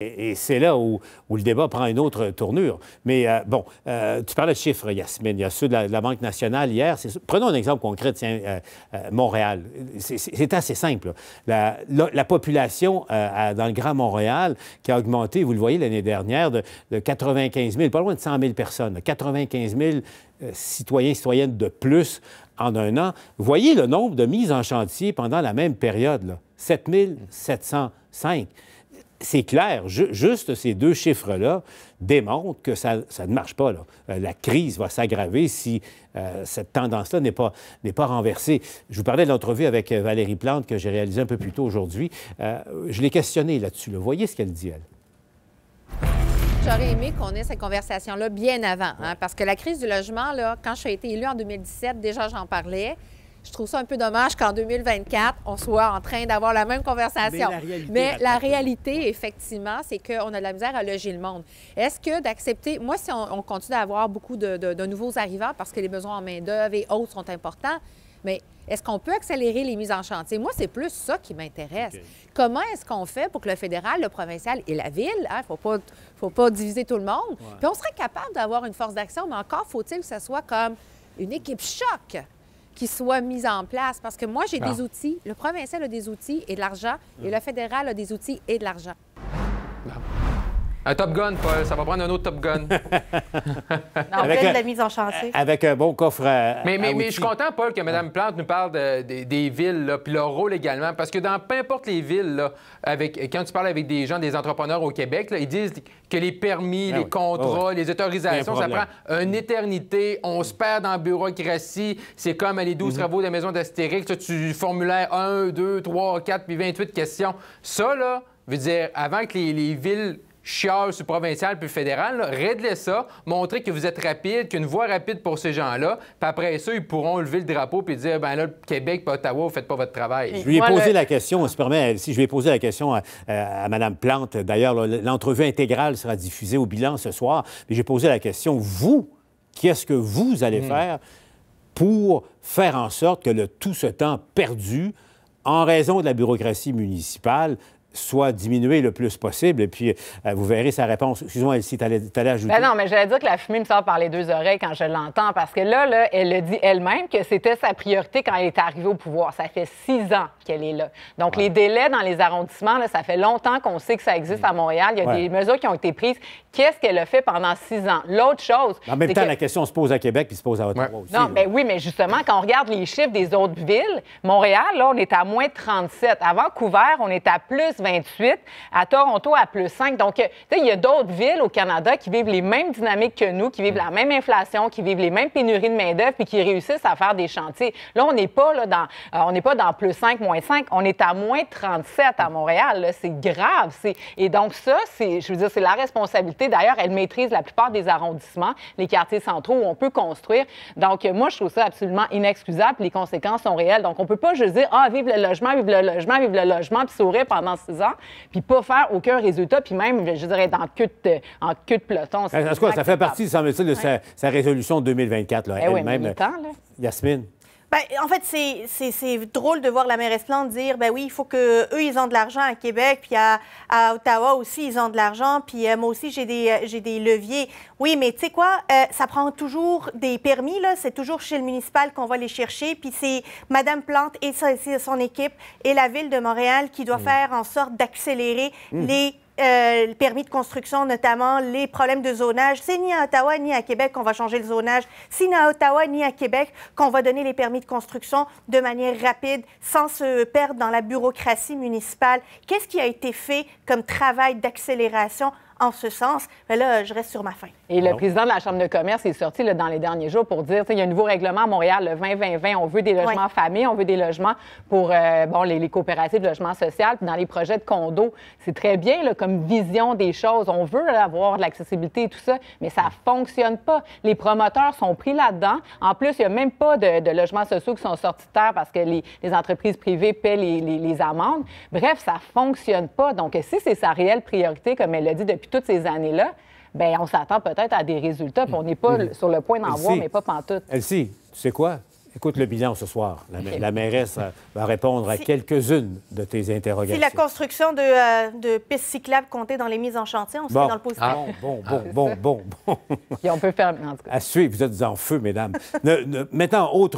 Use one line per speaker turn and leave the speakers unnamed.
Et c'est là où, le débat prend une autre tournure. Mais euh, bon, euh, tu parles de chiffres, Yasmine. Il y a ceux de la, Banque nationale hier. Prenons un exemple concret, tiens, euh, Montréal. C'est assez simple. La, population dans le Grand Montréal qui a augmenté, vous le voyez, l'année dernière, de, 95 000, pas loin de 100 000 personnes, 95 000 citoyens, citoyennes de plus en un an. Voyez le nombre de mises en chantier pendant la même période, 7 705 c'est clair, juste ces deux chiffres-là démontrent que ça, ne marche pas. Euh, la crise va s'aggraver si euh, cette tendance-là n'est pas, pas renversée. Je vous parlais de l'entrevue avec euh, Valérie Plante que j'ai réalisée un peu plus tôt aujourd'hui. je l'ai questionnée là-dessus. Là. Voyez ce qu'elle dit, elle.
J'aurais aimé qu'on ait cette conversation-là bien avant, hein, parce que la crise du logement, là, quand j'ai été élue en 2017, déjà j'en parlais. Je trouve ça un peu dommage qu'en 2024, on soit en train d'avoir la même conversation. Mais la réalité, effectivement, c'est qu'on a de la misère à loger le monde. Est-ce que d'accepter... Moi, si on, continue à avoir beaucoup de, nouveaux arrivants parce que les besoins en main-d'œuvre et autres sont importants, mais est-ce qu'on peut accélérer les mises en chantier? Moi, c'est plus ça qui m'intéresse. Comment est-ce qu'on fait pour que le fédéral, le provincial et la ville, il hein, ne faut pas, faut pas diviser tout le monde, puis on serait capable d'avoir une force d'action, mais encore faut-il que ce soit comme une équipe choc qui soient mis en place. Parce que moi, j'ai des ah. outils, le provincial a des outils et de l'argent, et le mm. fédéral a des outils et de l'argent.
Un Top Gun, Paul. Ça va prendre un autre Top Gun. en avec, de la
mise en
chantier.
Avec un bon coffre Mais, mais, je suis content, Paul, que Mme Plante nous parle des villes, puis leur rôle également. Parce que dans peu importe les villes, là, avec, quand tu parles avec des gens, des entrepreneurs au Québec, ils disent que les permis, ben les contrats, oh les autorisations, ça prend une éternité. On se perd dans la bureaucratie. C'est comme les 12 mhm. travaux de la maison d'Astérix. Tu formulaire 1, 2, 3, 4, puis 28 questions. Ça, là, veut dire, avant que les villes chiale provincial puis fédéral, réglez ça, montrez que vous êtes rapide, qu'une voie rapide pour ces gens-là, puis après ça, ils pourront lever le drapeau puis dire ben là, Québec pas Ottawa, vous faites pas votre travail. Je lui ai posé la
question, se permet, si je lui ai posé la question à, Mme Plante, d'ailleurs, l'entrevue intégrale sera diffusée au bilan ce soir, mais j'ai posé la question, vous, qu'est-ce que vous allez mm. faire pour faire en sorte que le, tout ce temps perdu en raison de la bureaucratie municipale soit diminuée le plus possible. Et puis, euh, vous verrez sa réponse. Excuse-moi, si tu allais, ajouter. Ben non,
mais j'allais dire que la fumée me sort par les deux oreilles quand je l'entends, parce que là, elle le dit elle-même que c'était sa priorité quand elle est arrivée au pouvoir. Ça fait six ans qu'elle est là. Donc, les délais dans les arrondissements, ça fait longtemps qu'on sait que ça existe à Montréal. Il y a des mesures qui ont été prises. Qu'est-ce qu'elle a fait pendant six ans? L'autre chose. En même temps, la
question se pose à Québec puis se pose à Ottawa aussi. Non,
mais oui, mais justement, quand on regarde les chiffres des autres villes, Montréal, là, on est à moins 37. Avant Vancouver, on est à plus 28, à Toronto à plus 5. Donc, euh, tu sais, il y a d'autres villes au Canada qui vivent les mêmes dynamiques que nous, qui vivent la même inflation, qui vivent les mêmes pénuries de main-d'œuvre, puis qui réussissent à faire des chantiers. Là, on n'est pas là, dans, euh, on n'est pas dans plus 5, moins 5, on est à moins 37 à Montréal. C'est grave. Et donc, ça, c'est, je veux dire, c'est la responsabilité. D'ailleurs, elle maîtrise la plupart des arrondissements, les quartiers centraux où on peut construire. Donc, euh, moi, je trouve ça absolument inexcusable. Les conséquences sont réelles. Donc, on ne peut pas juste dire, ah, vive le logement, vive le logement, vive le logement, puis sourire pendant puis pas faire aucun résultat, puis même, je dirais, être en queue de, en queue de peloton. ça fait partie, semble-t-il, de sa,
sa, résolution 2024, eh elle-même. Yasmine.
Ben, en fait, c'est drôle de voir la
mairesse Plante dire ben oui, il faut que eux ils ont de l'argent à Québec, puis à, Ottawa aussi ils ont de l'argent, puis euh, moi aussi j'ai des euh, des leviers. Oui, mais tu sais quoi, euh, ça prend toujours des permis là, c'est toujours chez le municipal qu'on va les chercher, puis c'est Madame Plante et son, équipe et la ville de Montréal qui doit mm. faire en sorte d'accélérer mm. les euh, le permis de construction, notamment les problèmes de zonage. C'est ni à Ottawa ni à Québec qu'on va changer le zonage. C'est ni à Ottawa ni à Québec qu'on va donner les permis de construction de manière rapide, sans se perdre dans la bureaucratie municipale. Qu'est-ce qui a été fait comme travail d'accélération en ce sens, mais là, je reste sur ma faim. Et le
président de la Chambre de commerce est sorti là, dans les derniers jours pour dire, il y a un nouveau règlement à Montréal, le 20-20-20, on veut des logements familles, on veut des logements pour euh, bon, les, coopératives de logement social, puis dans les projets de condos. C'est très bien là, comme vision des choses. On veut avoir de l'accessibilité et tout ça, mais ça fonctionne pas. Les promoteurs sont pris là-dedans. En plus, il n'y a même pas de, logements sociaux qui sont sortis de terre parce que les, entreprises privées paient les, amendes. Bref, ça fonctionne pas. Donc, si c'est sa réelle priorité, comme elle l'a dit depuis toutes ces années-là, ben on s'attend peut-être à des résultats, puis on n'est pas mm-hmm. sur le point d'en voir, mais pas pantoute.
Elsie, tu sais quoi? Écoute le bilan ce soir. La, mairesse euh, va répondre à quelques-unes de tes interrogations. Si la
construction de, euh, de, pistes cyclables comptait dans les mises en chantier, on se dans le ah, positif. bon, bon, bon,
bon, bon, Et on
peut faire, en tout
cas. À suivre, vous êtes en feu, mesdames. maintenant, autre...